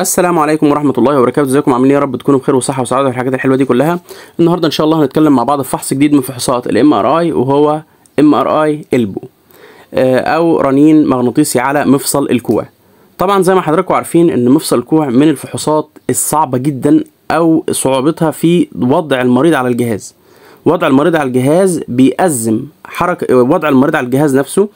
السلام عليكم ورحمه الله وبركاته ازيكم عاملين ايه يا رب تكونوا بخير وصحه وسعاده والحاجات الحلوه دي كلها النهارده ان شاء الله هنتكلم مع بعض في فحص جديد من فحوصات الام ار اي وهو ام ار اي البو او رنين مغناطيسي على مفصل الكوع طبعا زي ما حضراتكم عارفين ان مفصل الكوع من الفحوصات الصعبه جدا او صعوبتها في وضع المريض على الجهاز وضع المريض على الجهاز بيأزم حركة وضع المريض على الجهاز نفسه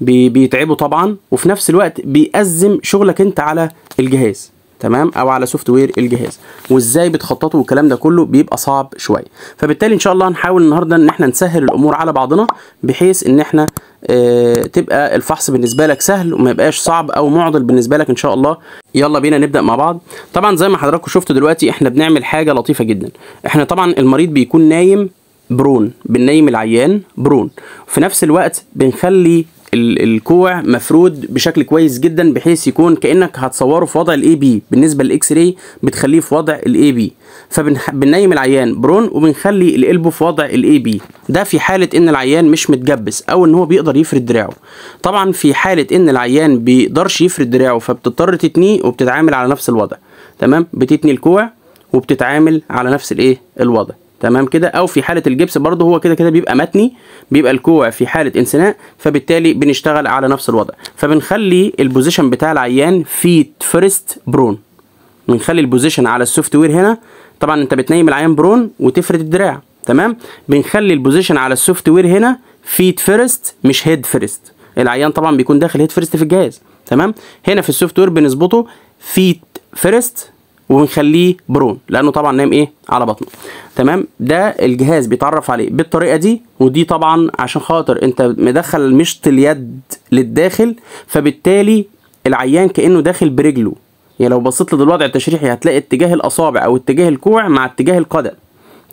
بيتعبه طبعا وفي نفس الوقت بيأزم شغلك انت على الجهاز تمام او على سوفت وير الجهاز وازاي بتخططوا والكلام ده كله بيبقى صعب شويه فبالتالي ان شاء الله هنحاول النهارده ان احنا نسهل الامور على بعضنا بحيث ان احنا اه تبقى الفحص بالنسبه لك سهل وما يبقاش صعب او معضل بالنسبه لك ان شاء الله يلا بينا نبدا مع بعض طبعا زي ما حضراتكم شفتوا دلوقتي احنا بنعمل حاجه لطيفه جدا احنا طبعا المريض بيكون نايم برون بننيم العيان برون في نفس الوقت بنخلي الكوع مفرود بشكل كويس جدا بحيث يكون كانك هتصوره في وضع الاي بي بالنسبه للاكس راي بتخليه في وضع الاي بي فبننيم العيان برون وبنخلي القلب في وضع الاي بي ده في حاله ان العيان مش متجبس او ان هو بيقدر يفرد دراعه طبعا في حاله ان العيان بيقدرش يفرد دراعه فبتضطر تتنيه وبتتعامل على نفس الوضع تمام بتتني الكوع وبتتعامل على نفس الايه الوضع تمام كده او في حاله الجبس برده هو كده كده بيبقى متني بيبقى الكوع في حاله انسناء فبالتالي بنشتغل على نفس الوضع فبنخلي البوزيشن بتاع العيان فيت فيرست برون بنخلي البوزيشن على السوفت وير هنا طبعا انت بتنيم العيان برون وتفرد الدراع تمام بنخلي البوزيشن على السوفت وير هنا فيت فيرست مش هيد فيرست العيان طبعا بيكون داخل هيد فيرست في الجهاز تمام هنا في السوفت وير بنظبطه فيت فيرست ونخليه برون لانه طبعا نام ايه على بطنه تمام ده الجهاز بيتعرف عليه بالطريقه دي ودي طبعا عشان خاطر انت مدخل مشط اليد للداخل فبالتالي العيان كانه داخل برجله يعني لو بصيت للوضع التشريحي يعني هتلاقي اتجاه الاصابع او اتجاه الكوع مع اتجاه القدم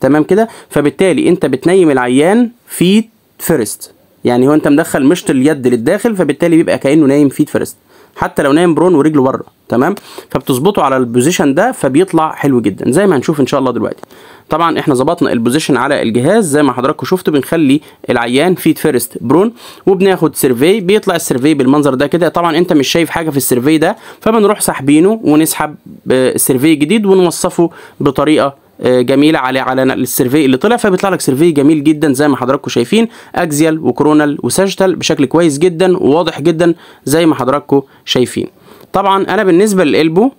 تمام كده فبالتالي انت بتنيم العيان فيت فيرست يعني هو انت مدخل مشط اليد للداخل فبالتالي بيبقى كانه نايم فيت فيرست حتى لو نايم برون ورجله بره تمام فبتظبطه على البوزيشن ده فبيطلع حلو جدا زي ما هنشوف ان شاء الله دلوقتي طبعا احنا ظبطنا البوزيشن على الجهاز زي ما حضراتكم شفتوا بنخلي العيان فيت فيرست برون وبناخد سيرفي بيطلع السيرفي بالمنظر ده كده طبعا انت مش شايف حاجه في السيرفي ده فبنروح ساحبينه ونسحب سيرفي آه، جديد ونوصفه بطريقه جميله على على السيرفي اللي طلع فبيطلع لك سيرفي جميل جدا زي ما حضراتكم شايفين اكزيال وكرونال وساجيتال بشكل كويس جدا وواضح جدا زي ما حضراتكم شايفين طبعا انا بالنسبه للالبو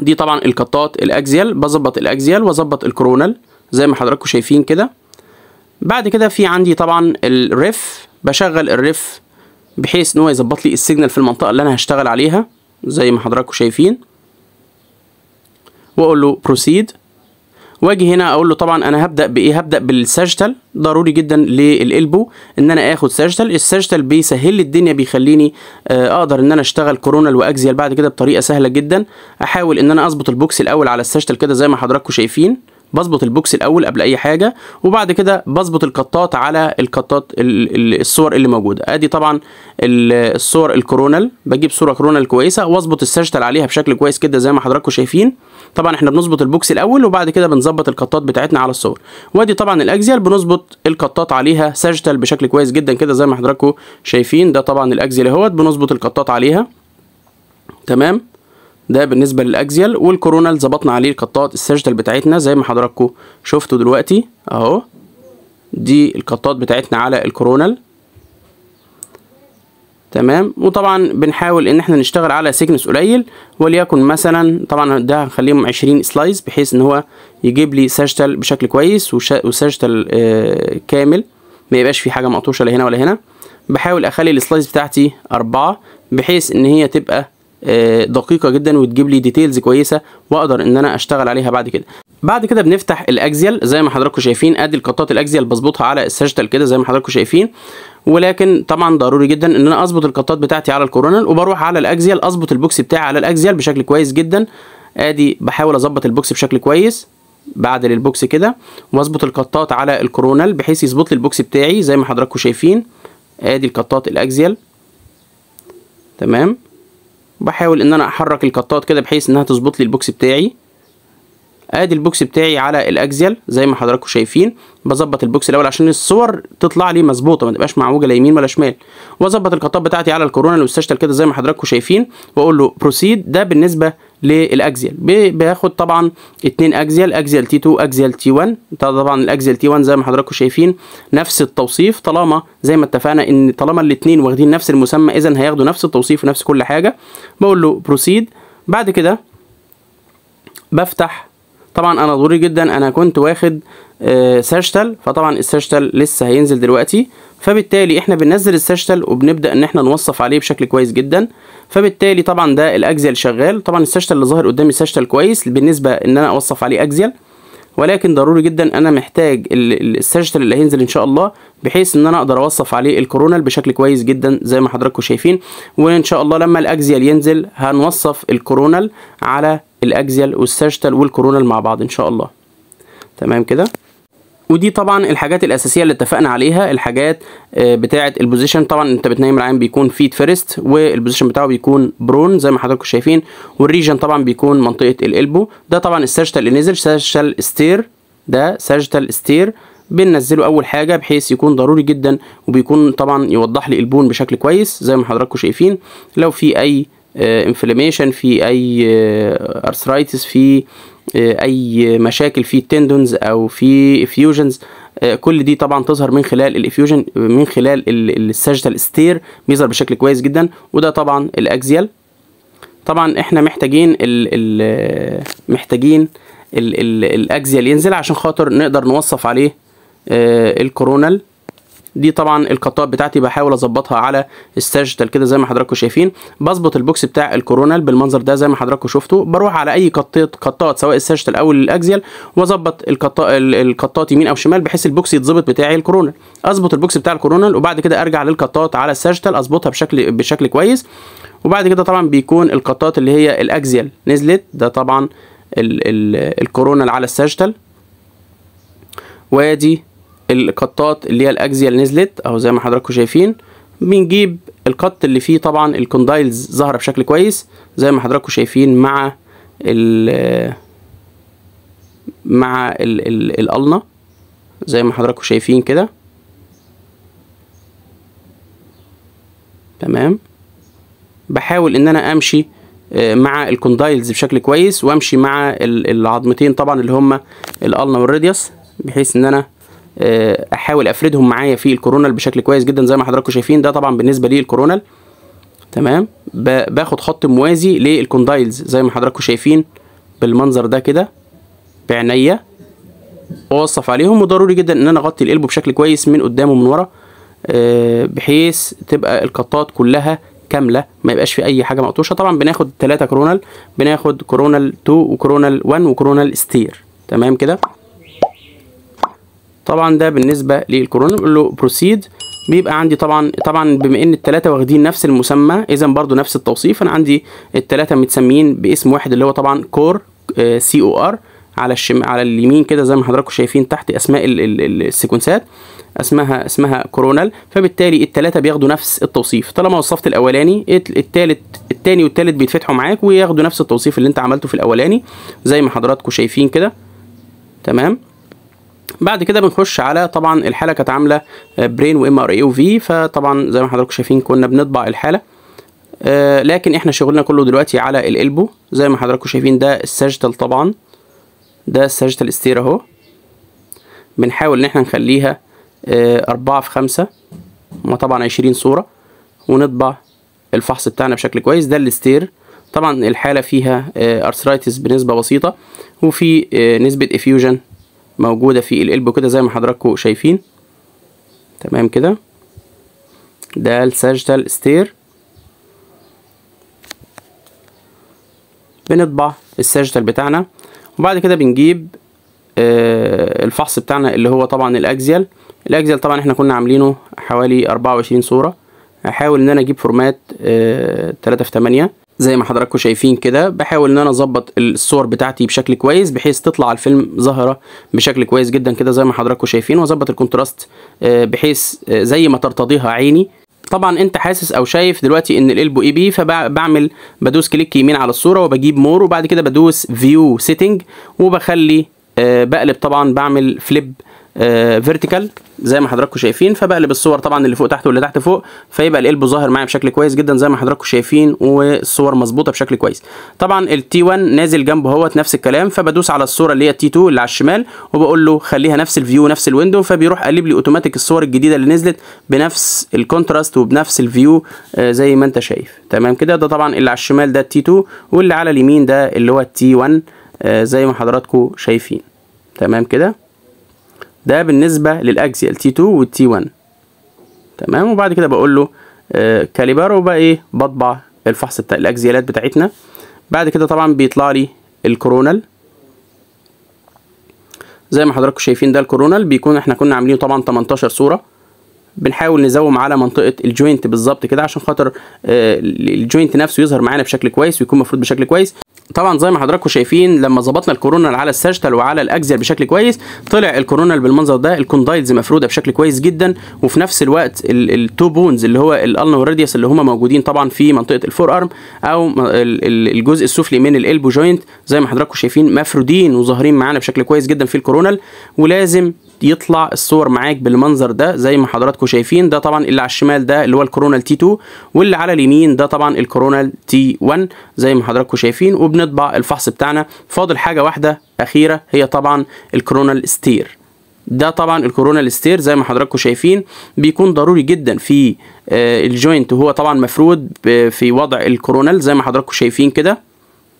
دي طبعا القطات الاكزيال بظبط الاكزيال واظبط الكرونال زي ما حضراتكم شايفين كده بعد كده في عندي طبعا الريف بشغل الريف بحيث ان هو يظبط لي السيجنال في المنطقه اللي انا هشتغل عليها زي ما حضراتكم شايفين واقول له بروسيد واجي هنا اقول له طبعا انا هبدا بايه هبدا بالساجتال ضروري جدا للالبو ان انا اخد ساجتال الساجتال بيسهل لي الدنيا بيخليني آه اقدر ان انا اشتغل كورونال واكزيال بعد كده بطريقه سهله جدا احاول ان انا اظبط البوكس الاول على الساجتال كده زي ما حضراتكم شايفين بظبط البوكس الاول قبل اي حاجه وبعد كده بظبط القطات على القطات الصور اللي موجوده ادي طبعا الصور الكورونال بجيب صوره كورونال كويسه واظبط الساجتال عليها بشكل كويس كده زي ما حضراتكم شايفين طبعا احنا بنظبط البوكس الاول وبعد كده بنظبط القطات بتاعتنا على الصور وادي طبعا الاكزيال بنظبط القطات عليها ساجتال بشكل كويس جدا كده زي ما حضراتكم شايفين ده طبعا الاكزيال اهوت بنظبط القطات عليها تمام ده بالنسبه للاكزيال والكورونال ظبطنا عليه القطات الساجتال بتاعتنا زي ما حضراتكم شفتوا دلوقتي اهو دي القطات بتاعتنا على الكورونال تمام وطبعا بنحاول ان احنا نشتغل على سيكنس قليل وليكن مثلا طبعا ده هنخليهم 20 سلايز بحيث ان هو يجيب لي ساجتال بشكل كويس وساجتال آه كامل ما يبقاش في حاجه مقطوشه لا هنا ولا هنا بحاول اخلي السلايز بتاعتي أربعة بحيث ان هي تبقى آه دقيقه جدا وتجيب لي ديتيلز كويسه واقدر ان انا اشتغل عليها بعد كده بعد كده بنفتح الاكزيال زي ما حضراتكم شايفين ادي القطات الاكزيال بظبطها على السجتال كده زي ما حضراتكم شايفين ولكن طبعا ضروري جدا ان انا اظبط القطات بتاعتي على الكورونال وبروح على الاكزيال اظبط البوكس بتاعي على الاكزيال بشكل كويس جدا ادي بحاول اظبط البوكس بشكل كويس بعدل البوكس كده واظبط القطات على الكورونال بحيث يظبط لي البوكس بتاعي زي ما حضراتكم شايفين ادي القطات الاكزيال تمام بحاول ان انا احرك القطات كده بحيث انها تظبط لي البوكس بتاعي ادي البوكس بتاعي على الاكزيال زي ما حضراتكم شايفين بظبط البوكس الاول عشان الصور تطلع لي مظبوطه ما تبقاش معوجه لا يمين ولا شمال واظبط القطاب بتاعتي على الكورونا اللي مستشتل كده زي ما حضراتكم شايفين واقول له بروسيد ده بالنسبه للاكزيال باخد طبعا اتنين اكزيال اكزيال تي 2 اكزيال تي 1 طبعا الاكزيال تي 1 زي ما حضراتكم شايفين نفس التوصيف طالما زي ما اتفقنا ان طالما الاثنين واخدين نفس المسمى اذا هياخدوا نفس التوصيف ونفس كل حاجه بقول له بروسيد بعد كده بفتح طبعا انا ضروري جدا انا كنت واخد ساشتل آه، فطبعا الساشتل لسه هينزل دلوقتي فبالتالي احنا بننزل الساشتل وبنبدا ان احنا نوصف عليه بشكل كويس جدا فبالتالي طبعا ده الاكزيال شغال طبعا الساشتل اللي ظاهر قدامي ساشتل كويس بالنسبه ان انا اوصف عليه اكزيال ولكن ضروري جدا انا محتاج السيرجيتال اللي هينزل ان شاء الله بحيث ان انا اقدر اوصف عليه الكورونال بشكل كويس جدا زي ما حضراتكم شايفين وان شاء الله لما الاكزيال ينزل هنوصف الكورونال على الاكزيال والسيرجيتال والكورونال مع بعض ان شاء الله تمام كده ودي طبعا الحاجات الاساسيه اللي اتفقنا عليها الحاجات آه، بتاعه البوزيشن طبعا انت بتنام العين بيكون فيت فيرست والبوزيشن بتاعه بيكون برون زي ما حضراتكم شايفين والريجن طبعا بيكون منطقه الالبو ده طبعا الساجيتال اللي نزل ساجيتال ستير ده ساجيتال ستير بننزله اول حاجه بحيث يكون ضروري جدا وبيكون طبعا يوضح لي البون بشكل كويس زي ما حضراتكم شايفين لو في اي انفلاميشن آه، في اي ارثرايتس آه، في آه، اي مشاكل في تندونز او في افيوجنز آه، كل دي طبعا تظهر من خلال الافيوجن من خلال الساجيتال ستير بيظهر بشكل كويس جدا وده طبعا الاكزيال طبعا احنا محتاجين الـ الـ محتاجين الاكزيال ينزل عشان خاطر نقدر نوصف عليه آه، الكورونال دي طبعا القطاء بتاعتي بحاول اظبطها على السجتل كده زي ما حضراتكم شايفين بظبط البوكس بتاع الكورونال بالمنظر ده زي ما حضراتكم شفتوا بروح على اي قطات قطات سواء السجتل او الاكزيال واظبط القطاء القطات يمين او شمال بحيث البوكس يتظبط بتاعي الكورونال اظبط البوكس بتاع الكورونال وبعد كده ارجع للقطات على السجتل اظبطها بشكل بشكل كويس وبعد كده طبعا بيكون القطات اللي هي الاكزيال نزلت ده طبعا الكورونال على السجتل وادي القطات اللي هي الاجزية اللي نزلت اهو زي ما حضراتكم شايفين بنجيب القط اللي فيه طبعا الكوندايلز ظاهرة بشكل كويس زي ما حضراتكم شايفين مع ال مع ال ال الالنا زي ما حضراتكم شايفين كده تمام بحاول ان انا امشي آه، مع الكوندايلز بشكل كويس وامشي مع العظمتين طبعا اللي هما الالنا والراديوس بحيث ان انا آه، احاول افردهم معايا في الكورونال بشكل كويس جدا زي ما حضراتكم شايفين ده طبعا بالنسبه للكورونال تمام باخد خط موازي للكوندايلز زي ما حضراتكم شايفين بالمنظر ده كده بعناية اوصف عليهم وضروري جدا ان انا اغطي القلب بشكل كويس من قدام ومن ورا آه، بحيث تبقى القطات كلها كامله ما يبقاش في اي حاجه مقطوشه طبعا بناخد ثلاثه كورونال بناخد كورونال 2 وكورونال 1 وكورونال ستير تمام كده طبعا ده بالنسبه للكورونا بقول له بروسيد بيبقى عندي طبعا طبعا بما ان الثلاثه واخدين نفس المسمى اذا برضو نفس التوصيف انا عندي الثلاثه متسميين باسم واحد اللي هو طبعا كور سي او ار على الشم على اليمين كده زي ما حضراتكم شايفين تحت اسماء السيكونسات اسمها اسمها كورونال فبالتالي الثلاثه بياخدوا نفس التوصيف طالما وصفت الاولاني الثالث الثاني والثالث بيتفتحوا معاك وياخدوا نفس التوصيف اللي انت عملته في الاولاني زي ما حضراتكم شايفين كده تمام بعد كده بنخش على طبعا الحاله كانت عامله برين آه، وام ار اي وفي فطبعا زي ما حضراتكم شايفين كنا بنطبع الحاله آه، لكن احنا شغلنا كله دلوقتي على الالبو زي ما حضراتكم شايفين ده الساجيتال طبعا ده الساجيتال استير اهو بنحاول ان احنا نخليها آه، أربعة في خمسة هما طبعا عشرين صورة ونطبع الفحص بتاعنا بشكل كويس ده الاستير طبعا الحالة فيها أرثرايتس بنسبة بسيطة وفي نسبة افيوجن موجودة في القلب كده زي ما حضراتكم شايفين تمام كده ده الساجتال ستير بنطبع الساجتال بتاعنا وبعد كده بنجيب آه الفحص بتاعنا اللي هو طبعا الاكزيال الاكزيال طبعا احنا كنا عاملينه حوالي 24 صورة هحاول ان انا اجيب فورمات آه 3 في 8 زي ما حضراتكم شايفين كده بحاول ان انا اظبط الصور بتاعتي بشكل كويس بحيث تطلع الفيلم ظاهره بشكل كويس جدا كده زي ما حضراتكم شايفين واظبط الكونتراست آه، بحيث آه، زي ما ترتضيها عيني طبعا انت حاسس او شايف دلوقتي ان القلب اي بي فبعمل بدوس كليك يمين على الصوره وبجيب مور وبعد كده بدوس فيو سيتنج وبخلي آه، بقلب طبعا بعمل فليب فيرتيكال آه، زي ما حضراتكم شايفين فبقلب الصور طبعا اللي فوق تحت واللي تحت فوق فيبقى القلب ظاهر معايا بشكل كويس جدا زي ما حضراتكم شايفين والصور مظبوطه بشكل كويس طبعا التي 1 نازل جنبه اهوت نفس الكلام فبدوس على الصوره اللي هي تي 2 اللي على الشمال وبقول له خليها نفس الفيو نفس الويندو فبيروح قلب لي اوتوماتيك الصور الجديده اللي نزلت بنفس الكونتراست وبنفس الفيو آه، زي ما انت شايف تمام كده ده طبعا اللي على الشمال ده تي 2 واللي على اليمين ده اللي هو تي 1 آه، زي ما حضراتكم شايفين تمام كده ده بالنسبة للأكسيال T2 وال T1 تمام وبعد كده بقول له آه، كاليبارو بقى إيه بطبع الفحص بتاع الأكسيالات بتاعتنا بعد كده طبعا بيطلع لي الكورونال زي ما حضراتكم شايفين ده الكورونال بيكون احنا كنا عاملينه طبعا 18 صورة بنحاول نزوم على منطقه الجوينت بالظبط كده عشان خاطر آه، الجوينت نفسه يظهر معانا بشكل كويس ويكون مفروض بشكل كويس طبعا زي ما حضراتكم شايفين لما ظبطنا الكورونال على السجتال وعلى الاكزيال بشكل كويس طلع الكورونال بالمنظر ده الكوندايلز مفروده بشكل كويس جدا وفي نفس الوقت التو بونز اللي هو الالنا راديوس اللي هما موجودين طبعا في منطقه الفور ارم او الجزء السفلي من الالبو جوينت زي ما حضراتكم شايفين مفرودين وظاهرين معانا بشكل كويس جدا في الكورونال ولازم يطلع الصور معاك بالمنظر ده زي ما حضراتكم شايفين ده طبعا اللي على الشمال ده اللي هو الكورونال تي 2 واللي على اليمين ده طبعا الكورونال تي 1 زي ما حضراتكم شايفين وبنطبع الفحص بتاعنا فاضل حاجه واحده اخيره هي طبعا الكورونال ستير ده طبعا الكورونال ستير زي ما حضراتكم شايفين بيكون ضروري جدا في آه، الجوينت وهو طبعا مفرود آه، في وضع الكورونال زي ما حضراتكم شايفين كده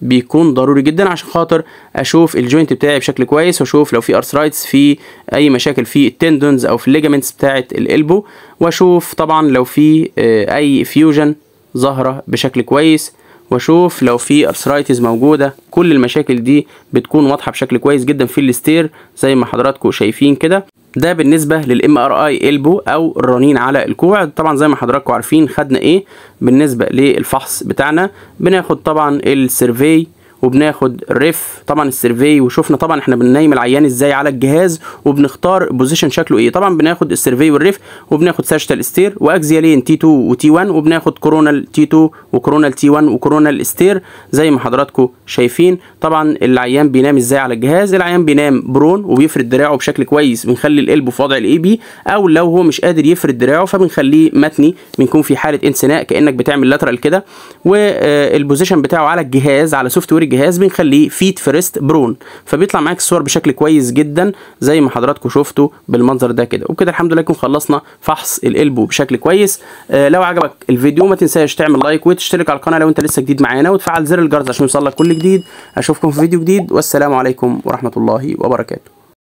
بيكون ضروري جدا عشان خاطر اشوف الجوينت بتاعي بشكل كويس واشوف لو في ارثرايتس في اي مشاكل في التندونز او في الليجامنتس بتاعه الالبو واشوف طبعا لو في آه، اي فيوجن ظاهره بشكل كويس واشوف لو في ارثرايتس موجوده كل المشاكل دي بتكون واضحه بشكل كويس جدا في الستير زي ما حضراتكم شايفين كده ده بالنسبه للام ار اي البو او الرنين على الكوع طبعا زي ما حضراتكم عارفين خدنا ايه بالنسبه للفحص بتاعنا بناخد طبعا السيرفي وبناخد ريف طبعا السيرفي وشفنا طبعا احنا بننيم العيان ازاي على الجهاز وبنختار بوزيشن شكله ايه طبعا بناخد السيرفي والريف وبناخد ساجيتال ستير واكزيالين تي 2 وتي 1 وبناخد كورونال تي 2 وكورونال تي 1 وكورونال ستير زي ما حضراتكم شايفين طبعا العيان بينام ازاي على الجهاز العيان بينام برون وبيفرد دراعه بشكل كويس بنخلي القلب في وضع الاي بي او لو هو مش قادر يفرد دراعه فبنخليه متني بنكون في حاله انسناء كانك بتعمل لاترال كده والبوزيشن آه، بتاعه على الجهاز على سوفت وير الجهاز بنخليه فيت فيرست برون فبيطلع معاك الصور بشكل كويس جدا زي ما حضراتكم شفتوا بالمنظر ده كده وبكده الحمد لله يكون خلصنا فحص القلبو بشكل كويس آه لو عجبك الفيديو ما تنساش تعمل لايك وتشترك على القناه لو انت لسه جديد معانا وتفعل زر الجرس عشان يوصلك كل جديد اشوفكم في فيديو جديد والسلام عليكم ورحمه الله وبركاته